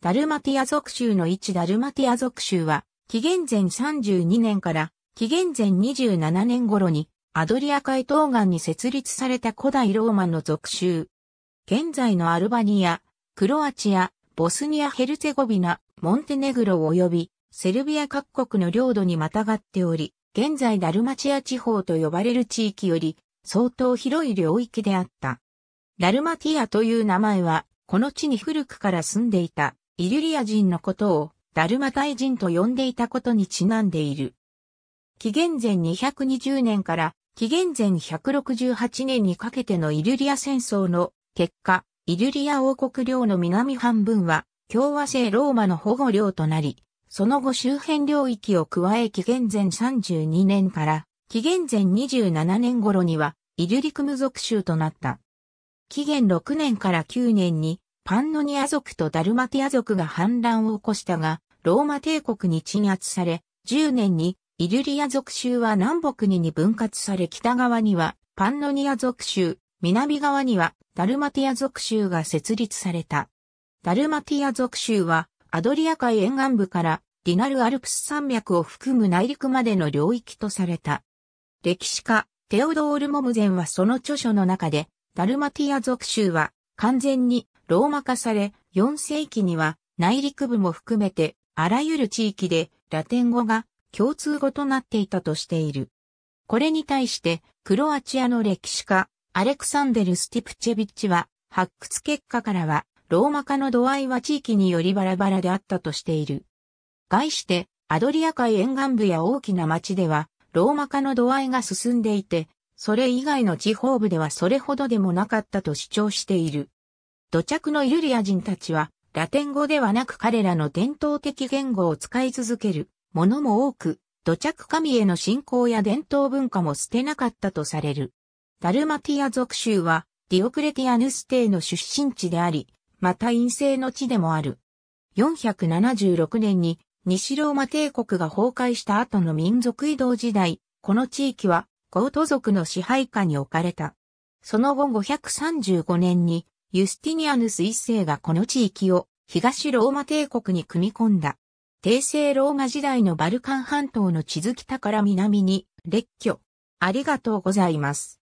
ダルマティア属州の一ダルマティア属州は、紀元前32年から紀元前27年頃にアドリア海東岸に設立された古代ローマの属州。現在のアルバニア、クロアチア、ボスニア・ヘルツェゴビナ、モンテネグロ及びセルビア各国の領土にまたがっており、現在ダルマチア地方と呼ばれる地域より相当広い領域であった。ダルマティアという名前は、この地に古くから住んでいたイリュリア人のことをダルマタイ人と呼んでいたことにちなんでいる。紀元前220年から紀元前168年にかけてのイリュリア戦争の結果、イリュリア王国領の南半分は共和制ローマの保護領となり、その後周辺領域を加え紀元前32年から紀元前27年頃にはイリュリクム属州となった。紀元6年から9年にパンノニア族とダルマティア族が反乱を起こしたが、ローマ帝国に鎮圧され、10年にイリュリア族州は南北にに分割され北側にはパンノニア族州、南側にはダルマティア族州が設立された。ダルマティア族州はアドリア海沿岸部からディナルアルプス山脈を含む内陸までの領域とされた。歴史家、テオドール・モムゼンはその著書の中で、ダルマティア族州は完全にローマ化され、4世紀には内陸部も含めてあらゆる地域でラテン語が共通語となっていたとしている。これに対してクロアチアの歴史家アレクサンデル・スティプチェビッチは発掘結果からはローマ化の度合いは地域によりバラバラであったとしている。概してアドリア海沿岸部や大きな町ではローマ化の度合いが進んでいて、それ以外の地方部ではそれほどでもなかったと主張している。土着のユリア人たちは、ラテン語ではなく彼らの伝統的言語を使い続けるものも多く、土着神への信仰や伝統文化も捨てなかったとされる。ダルマティア族州は、ディオクレティアヌス帝の出身地であり、また陰性の地でもある。476年に西ローマ帝国が崩壊した後の民族移動時代、この地域はゴート族の支配下に置かれた。その後535年にユスティニアヌス一世がこの地域を東ローマ帝国に組み込んだ。帝政ローマ時代のバルカン半島の地図北から南に列挙。ありがとうございます。